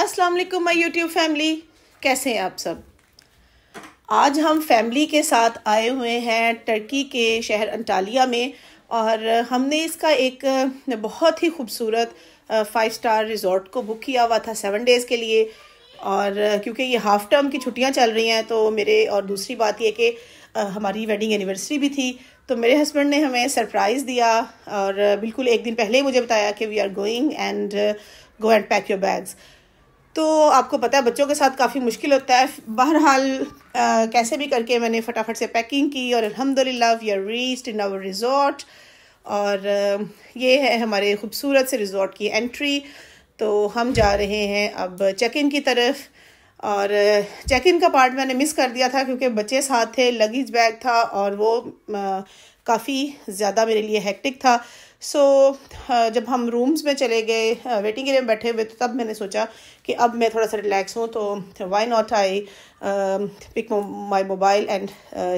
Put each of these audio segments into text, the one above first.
अस्सलाम वालेकुम my YouTube family कैसे हैं आप सब आज हम फैमिली के साथ आए हुए हैं टर्की के शहर अंटालिया में और हमने इसका एक बहुत ही खूबसूरत फाइव स्टार रिजॉर्ट को बुक किया हुआ था सेवन डेज़ के लिए और क्योंकि ये हाफ़ टर्म की छुट्टियां चल रही हैं तो मेरे और दूसरी बात ये कि हमारी वेडिंग एनिवर्सरी भी थी तो मेरे हस्बैंड ने हमें सरप्राइज़ दिया और बिल्कुल एक दिन पहले ही मुझे बताया कि we are going and go and pack your bags तो आपको पता है बच्चों के साथ काफ़ी मुश्किल होता है बहरहाल कैसे भी करके मैंने फटाफट से पैकिंग की और अल्हम्दुलिल्लाह we are reached in our resort और ये है हमारे खूबसूरत से रिजॉर्ट की एंट्री तो हम जा रहे हैं अब चेक इन की तरफ और चेक इन का पार्ट मैंने मिस कर दिया था क्योंकि बच्चे साथ थे लगेज बैग था और वो काफ़ी ज़्यादा मेरे लिए हैक्टिक था सो so, uh, जब हम रूम्स में चले गए वेटिंग uh, एरिया में बैठे हुए तो तब मैंने सोचा कि अब मैं थोड़ा सा रिलैक्स हूँ तो why not I pick my mobile and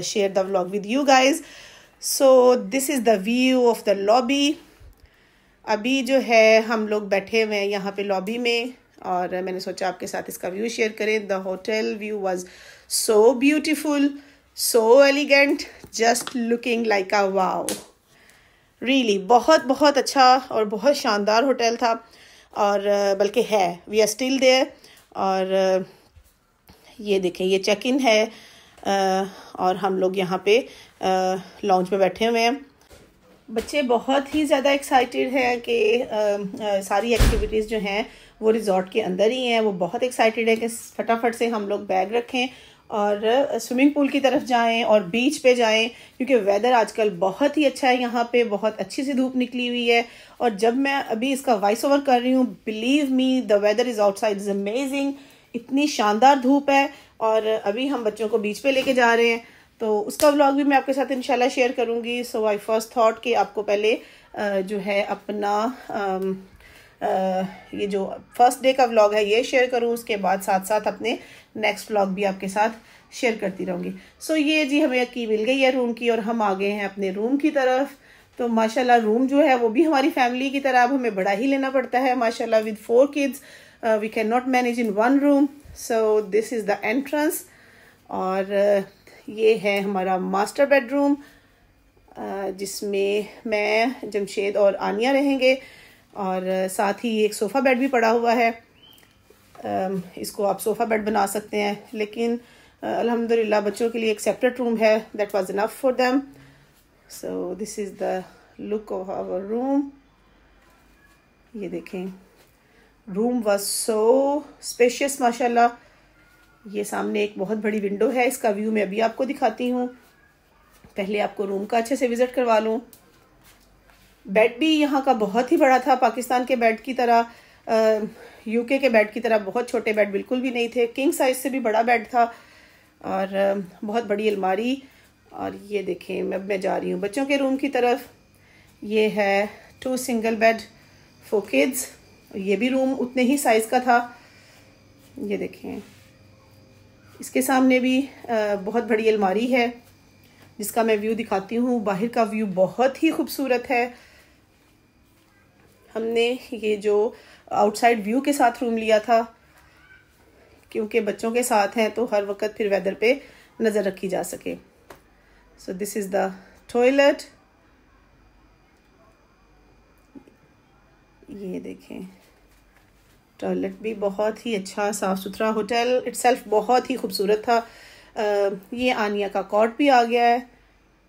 share the vlog with you guys so this is the view of the lobby अभी जो है हम लोग बैठे हुए हैं यहाँ पे लॉबी में और मैंने सोचा आपके साथ इसका व्यू शेयर करें the hotel view was so beautiful so elegant just looking like a wow really really, बहुत बहुत अच्छा और बहुत शानदार होटल था और बल्कि है वी आर स्टिल देयर और ये देखें ये चेक इन है और हम लोग यहाँ पे लॉन्च में बैठे हुए हैं बच्चे बहुत ही ज़्यादा एक्साइटेड हैं कि सारी एक्टिविटीज़ जो हैं वो रिज़ॉर्ट के अंदर ही हैं वो बहुत एक्साइटेड है कि फटाफट से हम लोग बैग रखें और स्विमिंग पूल की तरफ जाएं और बीच पे जाएं क्योंकि वेदर आजकल बहुत ही अच्छा है यहाँ पे बहुत अच्छी सी धूप निकली हुई है और जब मैं अभी इसका वॉइस ओवर कर रही हूँ believe me the weather is outside is amazing इतनी शानदार धूप है और अभी हम बच्चों को बीच पे लेके जा रहे हैं तो उसका ब्लॉग भी मैं आपके साथ इनशाला शेयर करूँगी सो आई फर्स्ट थाट कि आपको पहले जो है अपना ये जो फर्स्ट डे का व्लॉग है ये शेयर करूँ उसके बाद साथ साथ अपने नेक्स्ट व्लॉग भी आपके साथ शेयर करती रहूँगी सो ये जी हमें की मिल गई है रूम की और हम आ गए हैं अपने रूम की तरफ तो माशाल्लाह रूम जो है वो भी हमारी फैमिली की तरह अब हमें बड़ा ही लेना पड़ता है माशाल्लाह with four kids we can not manage in one room so this is the entrance और ये है हमारा मास्टर बेडरूम जिसमें मैं जमशेद और आनिया रहेंगे और साथ ही एक सोफ़ा बेड भी पड़ा हुआ है इसको आप सोफ़ा बेड बना सकते हैं लेकिन अल्हम्दुलिल्लाह बच्चों के लिए एक सेपरेट रूम है that was enough for them so this is the look of our room ये देखें रूम वाज सो स्पेशियस माशाल्लाह ये सामने एक बहुत बड़ी विंडो है इसका व्यू मैं अभी आपको दिखाती हूँ पहले आपको रूम का अच्छे से विज़िट करवा लूँ बेड भी यहाँ का बहुत ही बड़ा था पाकिस्तान के बेड की तरह यूके के बेड की तरह बहुत छोटे बेड बिल्कुल भी नहीं थे किंग साइज से भी बड़ा बेड था और बहुत बड़ी अलमारी और ये देखें मैं मैं जा रही हूँ बच्चों के रूम की तरफ ये है two single bed for kids ये भी रूम उतने ही साइज़ का था ये देखें इसके सामने भी बहुत बड़ी अलमारी है जिसका मैं व्यू दिखाती हूँ बाहर का व्यू बहुत ही खूबसूरत है हमने ये जो आउटसाइड व्यू के साथ रूम लिया था क्योंकि बच्चों के साथ हैं तो हर वक्त फिर वेदर पे नज़र रखी जा सके so this is the toilet ये देखें टॉयलेट भी बहुत ही अच्छा साफ़ सुथरा होटल इट्सल्फ बहुत ही खूबसूरत था आ, ये आनिया का कॉट भी आ गया है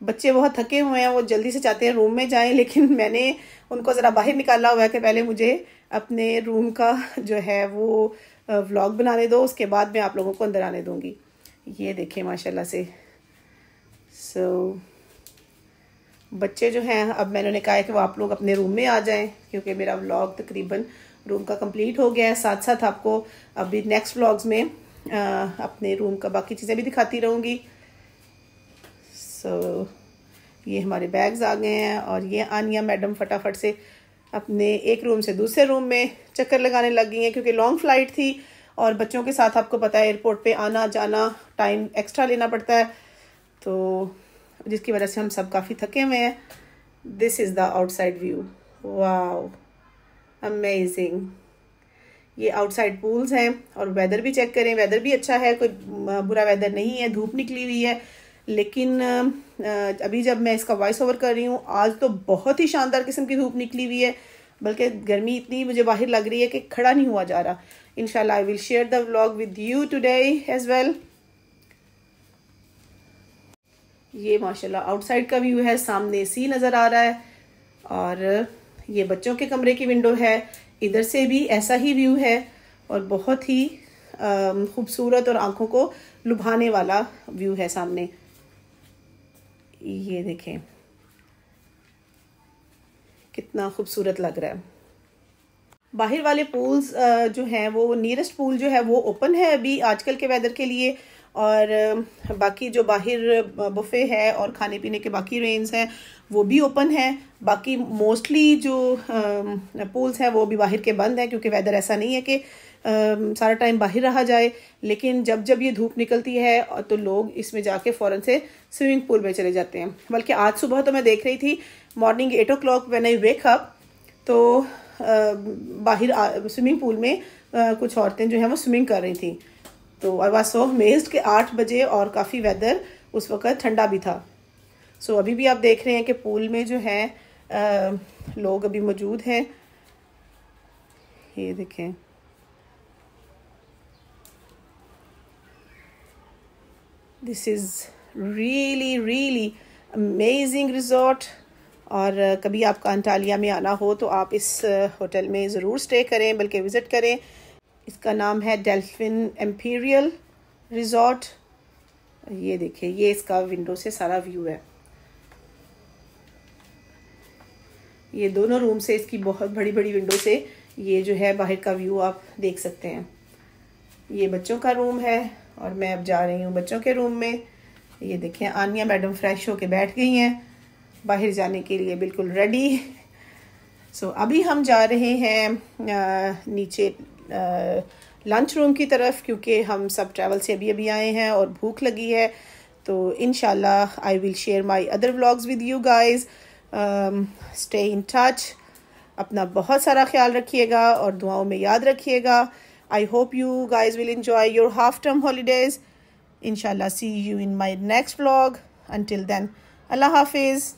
बच्चे बहुत थके हुए हैं वो जल्दी से चाहते हैं रूम में जाएं लेकिन मैंने उनको ज़रा बाहर निकाला हुआ है कि पहले मुझे अपने रूम का जो है वो व्लॉग बनाने दो उसके बाद मैं आप लोगों को अंदर आने दूँगी ये देखें माशाल्लाह से सो so, बच्चे जो हैं अब मैंने उन्हें कहा है कि वो आप लोग अपने रूम में आ जाएं क्योंकि मेरा व्लॉग तकरीबन रूम का कंप्लीट हो गया है साथ साथ आपको अभी नेक्स्ट व्लॉग्स में आ, अपने रूम का बाकी चीज़ें भी दिखाती रहूँगी सो so, ये हमारे बैग्स आ गए हैं और ये आनिया मैडम फटाफट से अपने एक रूम से दूसरे रूम में चक्कर लगाने लग गई हैं क्योंकि लॉन्ग फ्लाइट थी और बच्चों के साथ आपको पता है एयरपोर्ट पे आना जाना टाइम एक्स्ट्रा लेना पड़ता है तो जिसकी वजह से हम सब काफ़ी थके हुए हैं this is the outside view wow amazing ये आउटसाइड पूल्स हैं और वेदर भी चेक करें वेदर भी अच्छा है कोई बुरा वेदर नहीं है धूप निकली हुई है लेकिन अभी जब मैं इसका वॉइस ओवर कर रही हूँ आज तो बहुत ही शानदार किस्म की धूप निकली हुई है बल्कि गर्मी इतनी मुझे बाहर लग रही है कि खड़ा नहीं हुआ जा रहा इनशाला I will share the vlog with you today as well ये माशाल्लाह आउटसाइड का व्यू है सामने सी नज़र आ रहा है और ये बच्चों के कमरे की विंडो है इधर से भी ऐसा ही व्यू है और बहुत ही खूबसूरत और आंखों को लुभाने वाला व्यू है सामने ये देखें कितना खूबसूरत लग रहा है बाहर वाले पूल्स जो हैं वो नियरेस्ट पूल जो है वो ओपन है अभी आजकल के वेदर के लिए और बाकी जो बाहर बफे है और खाने पीने के बाकी रेंज हैं वो भी ओपन है बाकी मोस्टली जो पूल्स हैं वो भी बाहर के बंद हैं क्योंकि वेदर ऐसा नहीं है कि सारा टाइम बाहर रहा जाए लेकिन जब जब ये धूप निकलती है तो लोग इसमें जाके फ़ौरन से स्विमिंग पूल में चले जाते हैं बल्कि आज सुबह तो मैं देख रही थी morning eight o'clock when I wake up तो बाहर स्विमिंग पूल में आ, कुछ औरतें जो हैं वो स्विमिंग कर रही थी तो और वॉज सो मेज्ड के आठ बजे और काफ़ी वेदर उस वक़्त ठंडा भी था सो so, अभी भी आप देख रहे हैं कि पूल में जो है आ, लोग अभी मौजूद हैं ये देखें this is really really amazing resort और uh, कभी आपका अंटालिया में आना हो तो आप इस uh, होटल में ज़रूर स्टे करें बल्कि विज़िट करें इसका नाम है डेल्फिन एम्पीरियल रिजॉर्ट ये देखिए ये इसका विंडो से सारा व्यू है ये दोनों रूम से इसकी बहुत बड़ी बड़ी विंडो से ये जो है बाहर का व्यू आप देख सकते हैं ये बच्चों का रूम है और मैं अब जा रही हूँ बच्चों के रूम में ये देखें आनिया मैडम फ्रेश होके बैठ गई हैं बाहर जाने के लिए बिल्कुल रेडी सो so, अभी हम जा रहे हैं नीचे लंच रूम की तरफ क्योंकि हम सब ट्रैवल से अभी अभी आए हैं और भूख लगी है तो in I will share my other blogs with you guys stay in touch अपना बहुत सारा ख्याल रखिएगा और दुआओं में याद रखिएगा I hope you guys will enjoy your half term holidays. Inshallah, see you in my next vlog. Until then, Allah Hafiz.